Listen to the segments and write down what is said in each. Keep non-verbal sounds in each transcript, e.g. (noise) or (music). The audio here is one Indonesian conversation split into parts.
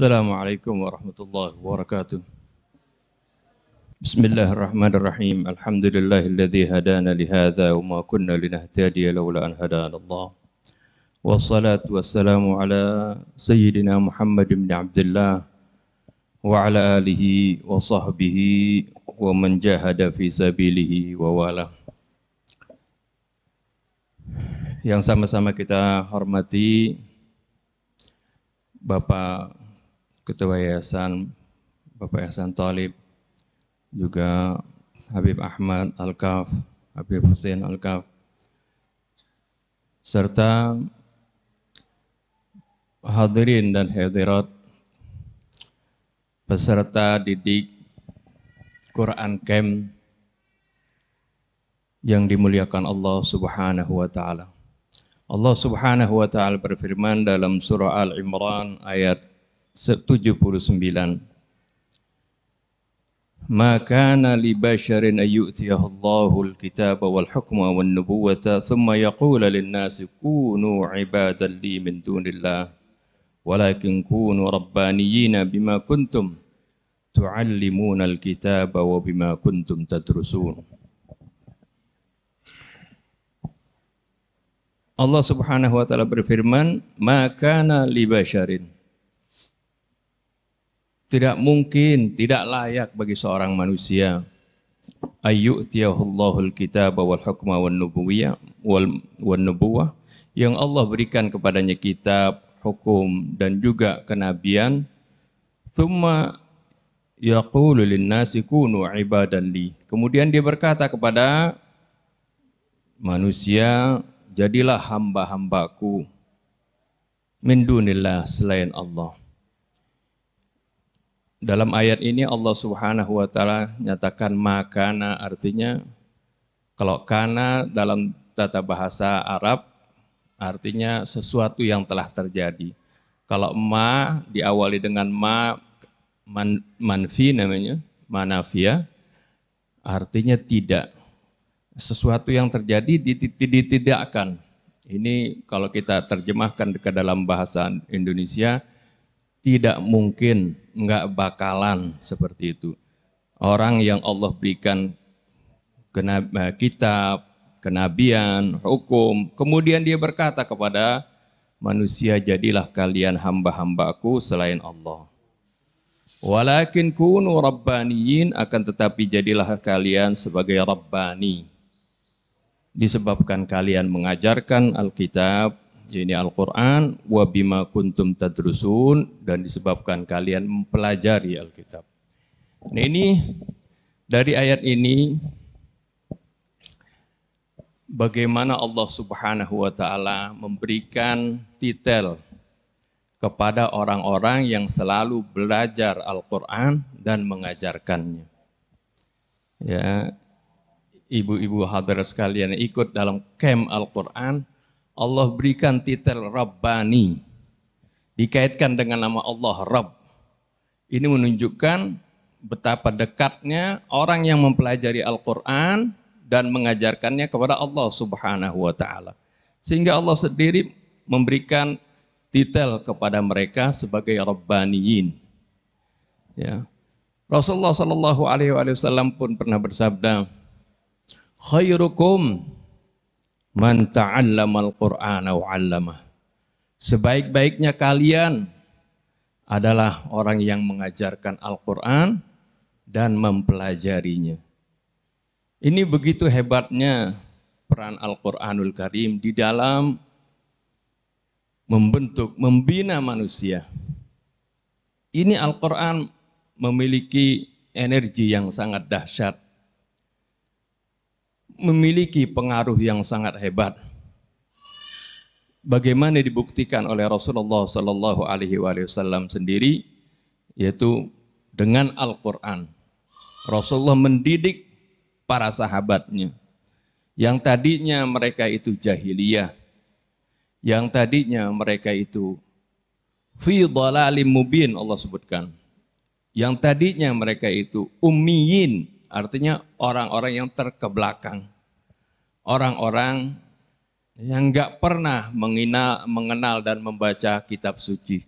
السلام عليكم ورحمة الله وبركاته بسم الله الرحمن الرحيم الحمد لله الذي هدانا لهذا وما كنا لنهتدي لولا أن هدانا الله والصلاة والسلام على سيدنا محمد بن عبد الله وعلى آله وصحبه ومن جاهد في سبيله ووالاه yang sama-sama kita hormati Bapak Ketua Yayasan Bapak Hasan Talib, juga Habib Ahmad Al-Kaf, Habib Hussein Al-Kaf, serta hadirin dan hadirat peserta didik Quran Camp yang dimuliakan Allah Subhanahu wa taala. Allah Subhanahu wa taala berfirman dalam surah Al Imran ayat 79 ما كان لبشر أن يؤتيه الله الكتاب والحكم والنبوة ثم يقول للناس كونوا عبادا لي من دون الله ولكن كونوا ربانيين بما كنتم تعلمون الكتاب وبما كنتم تدرسون Allah Subhanahu wa taala berfirman, "Ma kana li basyarin" tidak mungkin, tidak layak bagi seorang manusia ayu tiyahullahul kitab wal hukma wal nubuwiyah wal, wal nubuwah yang Allah berikan kepadanya kitab, hukum dan juga kenabian thumma yaqulu linnasi kunu ibadan li kemudian dia berkata kepada manusia jadilah hamba-hambaku min dunillah selain Allah dalam ayat ini Allah Subhanahu wa taala nyatakan makana artinya kalau kana dalam tata bahasa Arab artinya sesuatu yang telah terjadi. Kalau ma diawali dengan ma man, manfi namanya, manafia artinya tidak. Sesuatu yang terjadi ditidakkan. Ini kalau kita terjemahkan ke dalam bahasa Indonesia tidak mungkin, nggak bakalan seperti itu. Orang yang Allah berikan eh, kitab, kenabian, hukum, kemudian dia berkata kepada manusia, jadilah kalian hamba-hambaku selain Allah. Walakin kunu rabbaniyin akan tetapi jadilah kalian sebagai rabbani. Disebabkan kalian mengajarkan Alkitab, ini Al-Quran, wabima kuntum tadrusun, dan disebabkan kalian mempelajari Alkitab. Nah ini, dari ayat ini, bagaimana Allah subhanahu wa ta'ala memberikan titel kepada orang-orang yang selalu belajar Al-Quran dan mengajarkannya. Ya, ibu-ibu hadirat sekalian ikut dalam kem Al-Quran, Allah berikan titel Rabbani dikaitkan dengan nama Allah Rabb. Ini menunjukkan betapa dekatnya orang yang mempelajari Al-Qur'an dan mengajarkannya kepada Allah Subhanahu wa taala. Sehingga Allah sendiri memberikan titel kepada mereka sebagai rabbaniyin. Ya. Rasulullah Shallallahu alaihi wasallam pun pernah bersabda, "Khairukum Man ta'allamal Qur'ana wa Sebaik-baiknya kalian adalah orang yang mengajarkan Al-Qur'an dan mempelajarinya. Ini begitu hebatnya peran Al-Qur'anul Karim di dalam membentuk, membina manusia. Ini Al-Qur'an memiliki energi yang sangat dahsyat memiliki pengaruh yang sangat hebat. Bagaimana dibuktikan oleh Rasulullah Sallallahu Alaihi Wasallam sendiri, yaitu dengan Al-Quran. Rasulullah mendidik para sahabatnya. Yang tadinya mereka itu jahiliyah. Yang tadinya mereka itu fi dhalalim mubin Allah sebutkan. Yang tadinya mereka itu ummiyin, Artinya orang-orang yang terkebelakang. Orang-orang yang nggak pernah mengenal, mengenal dan membaca kitab suci.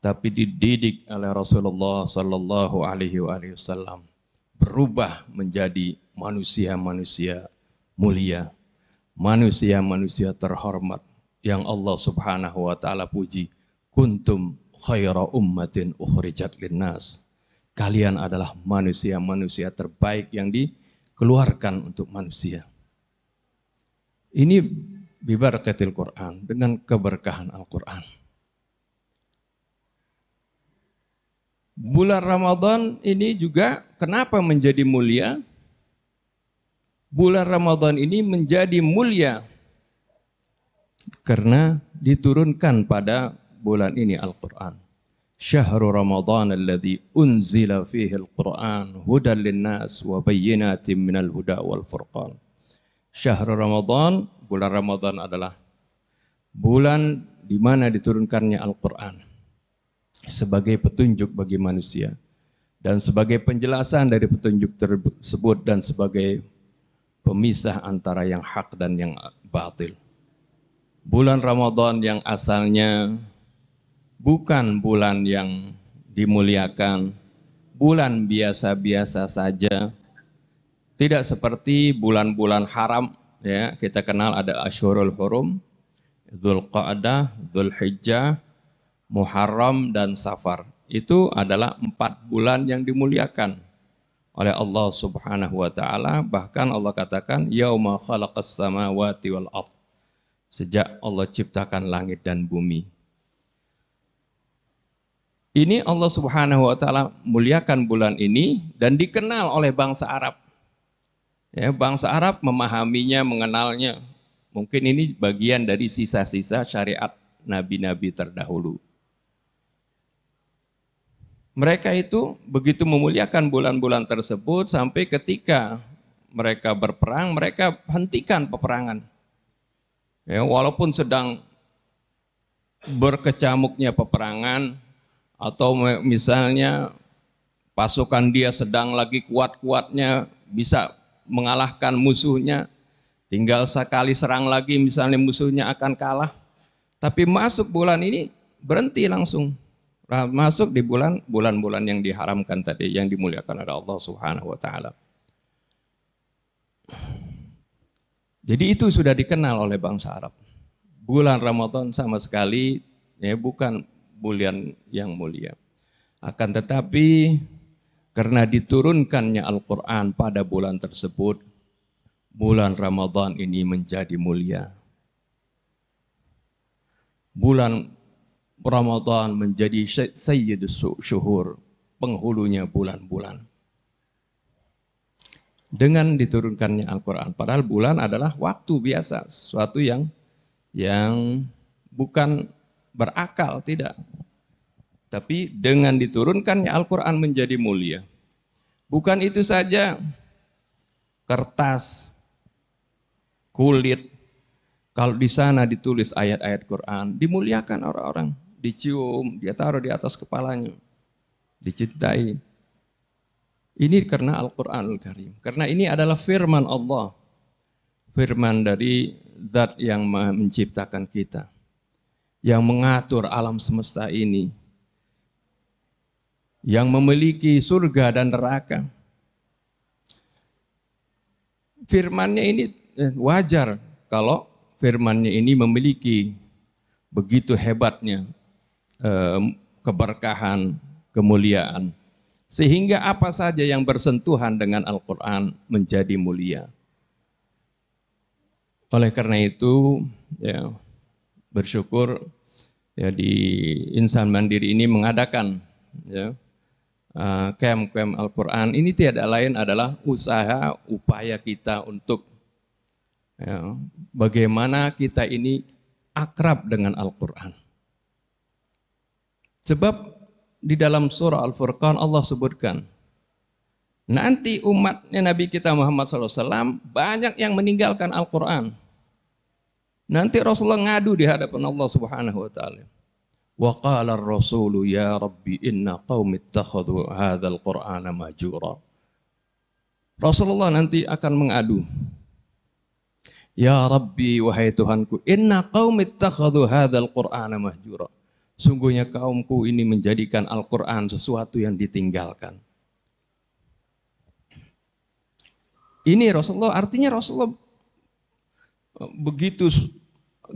Tapi dididik oleh Rasulullah Sallallahu Alaihi Wasallam berubah menjadi manusia-manusia mulia, manusia-manusia terhormat yang Allah Subhanahu wa taala puji kuntum khaira ummatin ukhrijat linnas Kalian adalah manusia-manusia terbaik yang dikeluarkan untuk manusia. Ini bibarakatil Quran, dengan keberkahan Al-Quran. Bulan Ramadan ini juga kenapa menjadi mulia? Bulan Ramadan ini menjadi mulia karena diturunkan pada bulan ini Al-Quran. شهر رمضان الذي أنزل فيه القرآن هدى للناس وبينات من الهدى والفرقان شهر رمضان bulan Ramadan adalah bulan di mana diturunkannya Al-Quran sebagai petunjuk bagi manusia dan sebagai penjelasan dari petunjuk tersebut dan sebagai pemisah antara yang hak dan yang batil. Bulan Ramadan yang asalnya bukan bulan yang dimuliakan, bulan biasa-biasa saja, tidak seperti bulan-bulan haram ya kita kenal ada Ashurul Hurum, Zulqa'dah, Hijjah, Muharram dan Safar. Itu adalah empat bulan yang dimuliakan oleh Allah Subhanahu wa taala. Bahkan Allah katakan yauma khalaqas samawati wal ard. Sejak Allah ciptakan langit dan bumi. Ini Allah Subhanahu wa taala muliakan bulan ini dan dikenal oleh bangsa Arab. Ya, bangsa Arab memahaminya, mengenalnya. Mungkin ini bagian dari sisa-sisa syariat nabi-nabi terdahulu. Mereka itu begitu memuliakan bulan-bulan tersebut sampai ketika mereka berperang, mereka hentikan peperangan. Ya, walaupun sedang berkecamuknya peperangan, atau misalnya pasukan dia sedang lagi kuat-kuatnya bisa mengalahkan musuhnya tinggal sekali serang lagi misalnya musuhnya akan kalah tapi masuk bulan ini berhenti langsung masuk di bulan bulan-bulan yang diharamkan tadi yang dimuliakan oleh Allah Subhanahu wa taala. Jadi itu sudah dikenal oleh bangsa Arab. Bulan Ramadan sama sekali ya bukan bulan yang mulia. Akan tetapi karena diturunkannya Al-Quran pada bulan tersebut, bulan Ramadhan ini menjadi mulia. Bulan Ramadhan menjadi sayyid syuhur, penghulunya bulan-bulan. Dengan diturunkannya Al-Quran, padahal bulan adalah waktu biasa, suatu yang yang bukan berakal, tidak. Tapi dengan diturunkannya Al-Quran menjadi mulia. Bukan itu saja kertas, kulit, kalau di sana ditulis ayat-ayat Quran, dimuliakan orang-orang, dicium, dia taruh di atas kepalanya, dicintai. Ini karena Al-Quranul Karim. Karena ini adalah firman Allah. Firman dari zat yang menciptakan kita yang mengatur alam semesta ini, yang memiliki surga dan neraka. Firmannya ini eh, wajar kalau firmannya ini memiliki begitu hebatnya eh, keberkahan, kemuliaan. Sehingga apa saja yang bersentuhan dengan Al-Quran menjadi mulia. Oleh karena itu, ya, bersyukur ya di Insan Mandiri ini mengadakan ya kem-kem uh, Al-Quran ini tiada lain adalah usaha upaya kita untuk ya, bagaimana kita ini akrab dengan Al-Quran. Sebab di dalam surah Al-Furqan Allah sebutkan, nanti umatnya Nabi kita Muhammad SAW banyak yang meninggalkan Al-Quran. Nanti Rasulullah ngadu di hadapan Allah Subhanahu wa taala. Wa qala ar rasul ya rabbi inna qaumi ittakhadhu hadzal qur'ana majura. Rasulullah nanti akan mengadu. Ya Rabbi wahai Tuhanku, inna qaumi ittakhadhu hadzal qur'ana majura. Sungguhnya kaumku ini menjadikan Al-Qur'an sesuatu yang ditinggalkan. Ini Rasulullah artinya Rasulullah begitu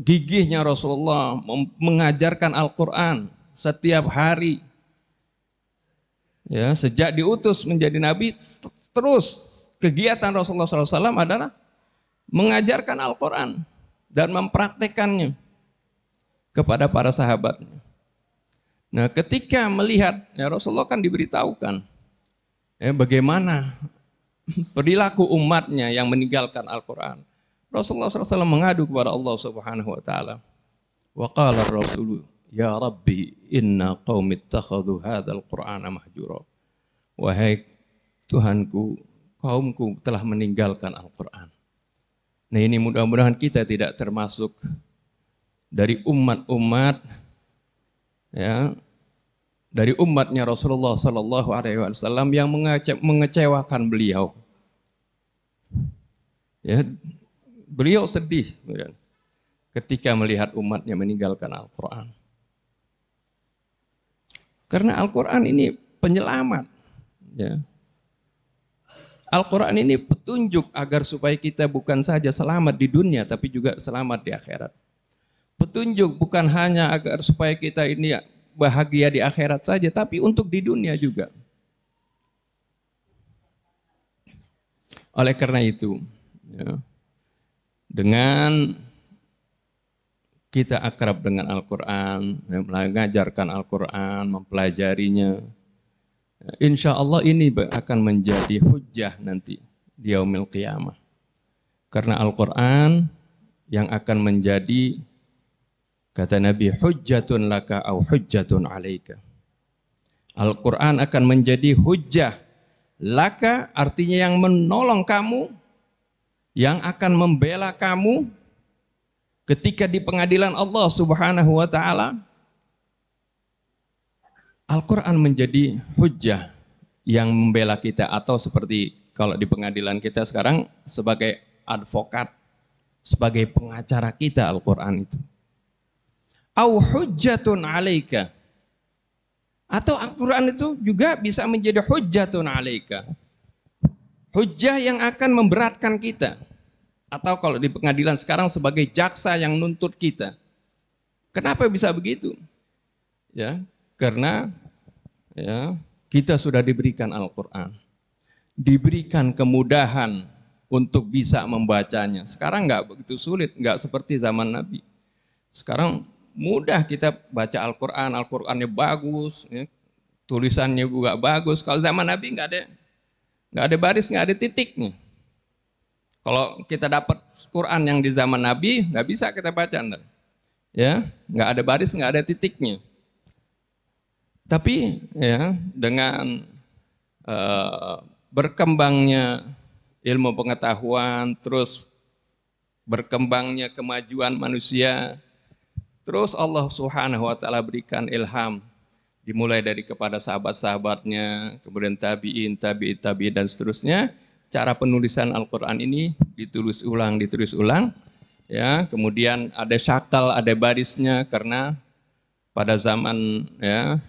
gigihnya Rasulullah mengajarkan Al-Quran setiap hari. Ya, sejak diutus menjadi nabi terus kegiatan Rasulullah SAW adalah mengajarkan Al-Quran dan mempraktekannya kepada para sahabatnya. Nah, ketika melihat ya Rasulullah kan diberitahukan ya, bagaimana perilaku umatnya yang meninggalkan Al-Quran. Rasulullah SAW mengadu kepada Allah Subhanahu wa taala. Wa qala Rasul, "Ya Rabbi, inna qaumi ittakhadhu hadzal Qur'ana mahjura." Wahai Tuhanku, kaumku telah meninggalkan Al-Qur'an. Nah, ini mudah-mudahan kita tidak termasuk dari umat-umat ya dari umatnya Rasulullah Sallallahu Alaihi Wasallam yang mengecewakan beliau. Ya, Beliau sedih ya kan? ketika melihat umatnya meninggalkan Al-Quran. Karena Al-Quran ini penyelamat. Ya. Al-Quran ini petunjuk agar supaya kita bukan saja selamat di dunia, tapi juga selamat di akhirat. Petunjuk bukan hanya agar supaya kita ini bahagia di akhirat saja, tapi untuk di dunia juga. Oleh karena itu, ya, dengan kita akrab dengan Al-Quran, mengajarkan Al-Quran, mempelajarinya. Insya Allah ini akan menjadi hujah nanti di yaumil qiyamah. Karena Al-Quran yang akan menjadi kata Nabi hujatun laka au hujatun alaika. Al-Quran akan menjadi hujah. Laka artinya yang menolong kamu yang akan membela kamu ketika di pengadilan Allah Subhanahu wa taala Al-Qur'an menjadi hujah yang membela kita atau seperti kalau di pengadilan kita sekarang sebagai advokat sebagai pengacara kita Al-Qur'an itu au hujjatun alaika atau Al-Quran itu juga bisa menjadi hujjatun alaika hujah yang akan memberatkan kita atau kalau di pengadilan sekarang sebagai jaksa yang nuntut kita. Kenapa bisa begitu? Ya, karena ya, kita sudah diberikan Al-Qur'an. Diberikan kemudahan untuk bisa membacanya. Sekarang nggak begitu sulit, nggak seperti zaman Nabi. Sekarang mudah kita baca Al-Qur'an, Al-Qur'annya bagus, ya, tulisannya juga bagus. Kalau zaman Nabi nggak ada Nggak ada baris, nggak ada titik nih. Kalau kita dapat Quran yang di zaman Nabi, nggak bisa kita baca ntar. Ya, nggak ada baris, nggak ada titiknya. Tapi ya dengan uh, berkembangnya ilmu pengetahuan, terus berkembangnya kemajuan manusia, terus Allah Subhanahu wa taala berikan ilham dimulai dari kepada sahabat-sahabatnya, kemudian tabi'in, tabi'in, tabi'in, dan seterusnya. Cara penulisan Al-Quran ini ditulis ulang, ditulis ulang. ya Kemudian ada syakal, ada barisnya, karena pada zaman ya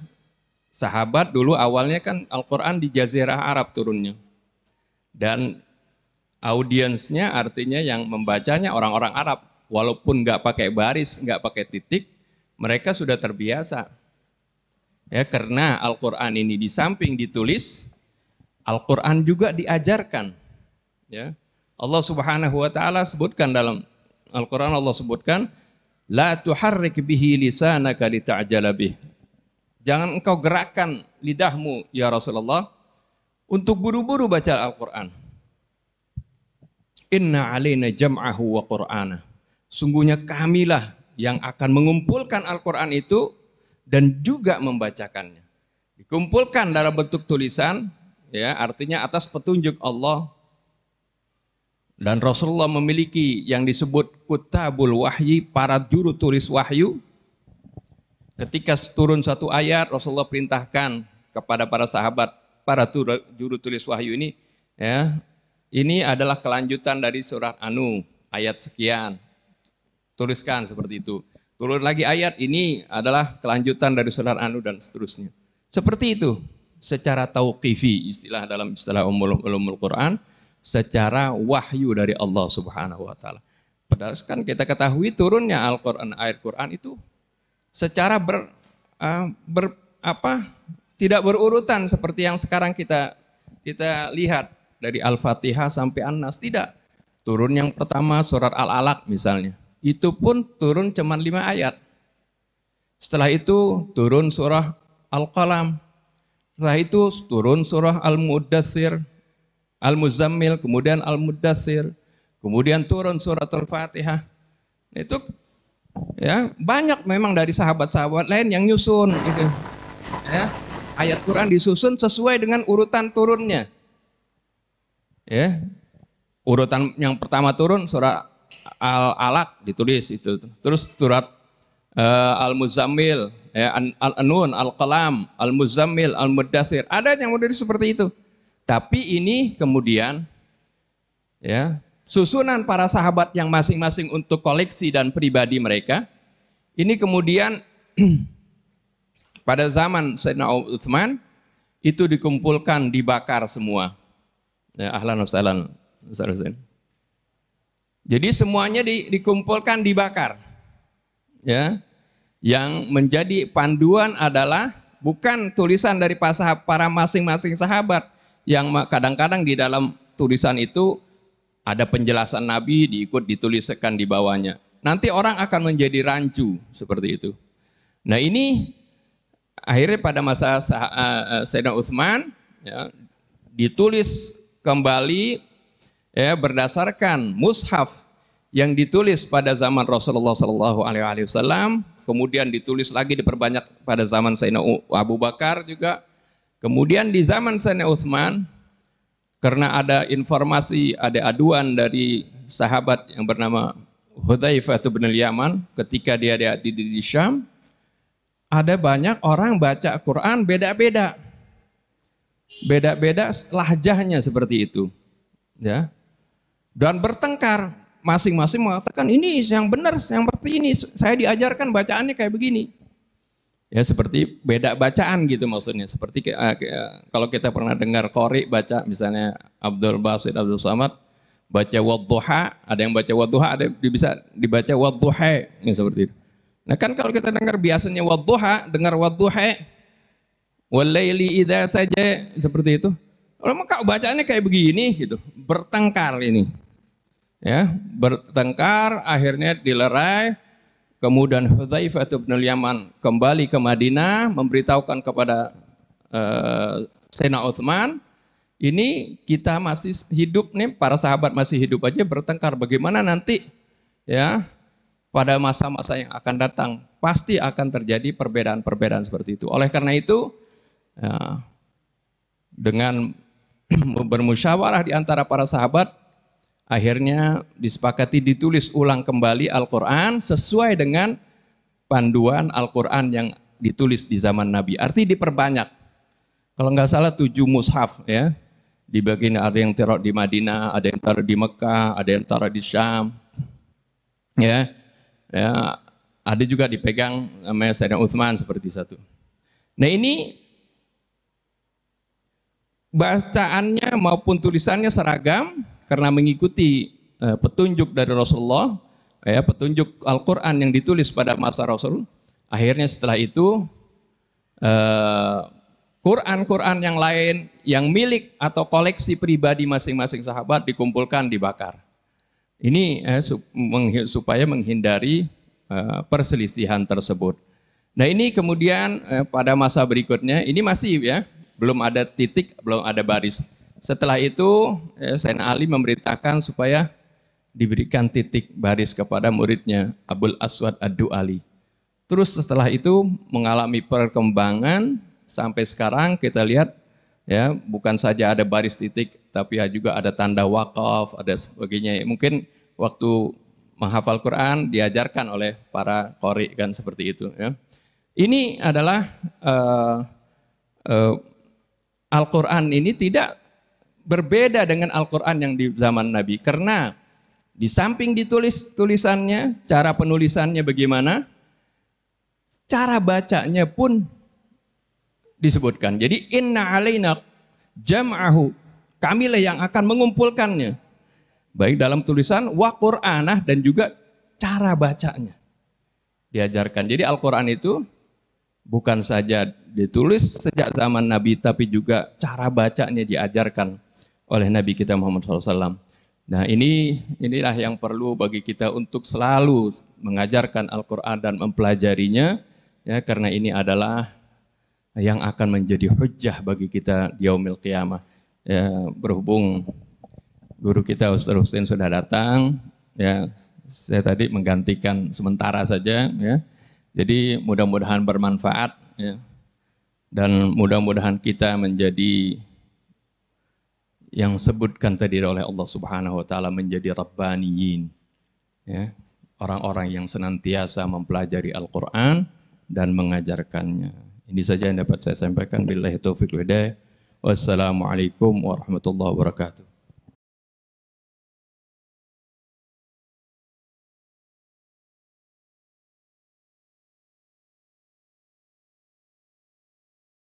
sahabat dulu awalnya kan Al-Quran di Jazirah Arab turunnya. Dan audiensnya artinya yang membacanya orang-orang Arab. Walaupun nggak pakai baris, nggak pakai titik, mereka sudah terbiasa Ya, karena Al-Qur'an ini di samping ditulis, Al-Qur'an juga diajarkan. Ya. Allah Subhanahu wa taala sebutkan dalam Al-Qur'an Allah sebutkan la tuharrik bihi lisanaka lita'jala bih. Jangan engkau gerakkan lidahmu ya Rasulullah untuk buru-buru baca Al-Qur'an. Inna alaina jam'ahu wa Qur'ana. Sungguhnya kamilah yang akan mengumpulkan Al-Qur'an itu dan juga membacakannya. Dikumpulkan dalam bentuk tulisan, ya artinya atas petunjuk Allah dan Rasulullah memiliki yang disebut kutabul wahyi, para juru tulis wahyu. Ketika turun satu ayat, Rasulullah perintahkan kepada para sahabat, para juru tulis wahyu ini, ya, ini adalah kelanjutan dari surat Anu, ayat sekian. Tuliskan seperti itu. Turun lagi ayat ini adalah kelanjutan dari surat Anu dan seterusnya. Seperti itu secara tauqifi istilah dalam istilah umul ulumul Quran secara wahyu dari Allah Subhanahu wa taala. Padahal kan kita ketahui turunnya Al-Qur'an air Quran itu secara ber, uh, ber apa tidak berurutan seperti yang sekarang kita kita lihat dari Al-Fatihah sampai An-Nas tidak. Turun yang pertama surat Al-Alaq misalnya itu pun turun cuma lima ayat. Setelah itu turun surah Al-Qalam. Setelah itu turun surah Al-Mudathir, Al-Muzammil, kemudian Al-Mudathir, kemudian turun surah Al-Fatihah. Itu ya banyak memang dari sahabat-sahabat lain yang nyusun gitu. Ya, ayat Quran disusun sesuai dengan urutan turunnya. Ya. Urutan yang pertama turun surah al alak ditulis itu terus surat uh, eh, al muzamil ya, al anun al kalam al muzamil al mudathir ada yang model seperti itu tapi ini kemudian ya susunan para sahabat yang masing-masing untuk koleksi dan pribadi mereka ini kemudian (clears throat) pada zaman Sayyidina Uthman itu dikumpulkan dibakar semua ya ahlan wa sahlan jadi semuanya di, dikumpulkan dibakar. Ya. Yang menjadi panduan adalah bukan tulisan dari para masing-masing sahabat yang kadang-kadang di dalam tulisan itu ada penjelasan Nabi diikut dituliskan di bawahnya. Nanti orang akan menjadi rancu seperti itu. Nah ini akhirnya pada masa eh, eh, Sayyidina Uthman ya, ditulis kembali ya berdasarkan mushaf yang ditulis pada zaman Rasulullah Shallallahu Alaihi Wasallam, kemudian ditulis lagi diperbanyak pada zaman Sayyidina Abu Bakar juga, kemudian di zaman Sayyidina Uthman, karena ada informasi, ada aduan dari sahabat yang bernama Hudzaifah bin Yaman ketika dia ada di, di, di Syam, ada banyak orang baca Quran beda-beda. Beda-beda lahjahnya seperti itu. Ya, dan bertengkar masing-masing mengatakan ini yang benar yang seperti ini saya diajarkan bacaannya kayak begini ya seperti beda bacaan gitu maksudnya seperti eh, eh, kalau kita pernah dengar kori baca misalnya Abdul Basit Abdul Samad baca wadduha ada yang baca wadduha ada yang bisa dibaca wadduha ini ya, seperti itu nah kan kalau kita dengar biasanya wadduha dengar wadduha walaili idha saja seperti itu Lama kak bacaannya kayak begini gitu, bertengkar ini. Ya, bertengkar akhirnya dilerai. Kemudian Hudzaifah bin Yaman kembali ke Madinah memberitahukan kepada uh, eh, Sena Uthman, ini kita masih hidup nih, para sahabat masih hidup aja bertengkar bagaimana nanti ya pada masa-masa yang akan datang pasti akan terjadi perbedaan-perbedaan seperti itu. Oleh karena itu ya, dengan (clears throat) bermusyawarah di antara para sahabat, akhirnya disepakati ditulis ulang kembali Al-Quran sesuai dengan panduan Al-Quran yang ditulis di zaman Nabi. Arti diperbanyak. Kalau nggak salah tujuh mushaf ya. di bagian ada yang taruh di Madinah, ada yang taruh di Mekah, ada yang taruh di Syam. Ya. Ya, ada juga dipegang namanya Sayyidina Utsman seperti satu. Nah ini bacaannya maupun tulisannya seragam karena mengikuti eh, petunjuk dari Rasulullah, ya, petunjuk Al-Quran yang ditulis pada masa Rasul. Akhirnya setelah itu eh, Quran-Quran uh, yang lain yang milik atau koleksi pribadi masing-masing sahabat dikumpulkan dibakar. Ini eh, supaya menghindari eh, perselisihan tersebut. Nah ini kemudian eh, pada masa berikutnya ini masih ya belum ada titik, belum ada baris. Setelah itu eh, sen Ali memberitakan supaya diberikan titik baris kepada muridnya Abul Aswad ad Ali Terus setelah itu mengalami perkembangan sampai sekarang kita lihat ya bukan saja ada baris titik tapi ya juga ada tanda wakaf ada sebagainya ya, mungkin waktu menghafal Quran diajarkan oleh para kori kan seperti itu ya ini adalah uh, uh, Al-Quran ini tidak berbeda dengan Al-Quran yang di zaman Nabi. Karena di samping ditulis tulisannya, cara penulisannya bagaimana, cara bacanya pun disebutkan. Jadi inna alaina jam'ahu, kamilah yang akan mengumpulkannya. Baik dalam tulisan wa Qur'anah dan juga cara bacanya diajarkan. Jadi Al-Quran itu bukan saja ditulis sejak zaman Nabi, tapi juga cara bacanya diajarkan oleh Nabi kita Muhammad SAW. Nah ini inilah yang perlu bagi kita untuk selalu mengajarkan Al-Quran dan mempelajarinya, ya karena ini adalah yang akan menjadi hujah bagi kita di yaumil qiyamah. Ya, berhubung guru kita Ustaz Hussein sudah datang, ya saya tadi menggantikan sementara saja, ya. Jadi mudah-mudahan bermanfaat ya. dan mudah-mudahan kita menjadi yang sebutkan tadi oleh Allah Subhanahu wa taala menjadi rabbaniyin. Ya, orang-orang yang senantiasa mempelajari Al-Qur'an dan mengajarkannya. Ini saja yang dapat saya sampaikan billahi itu hidayah. Wassalamualaikum warahmatullahi wabarakatuh.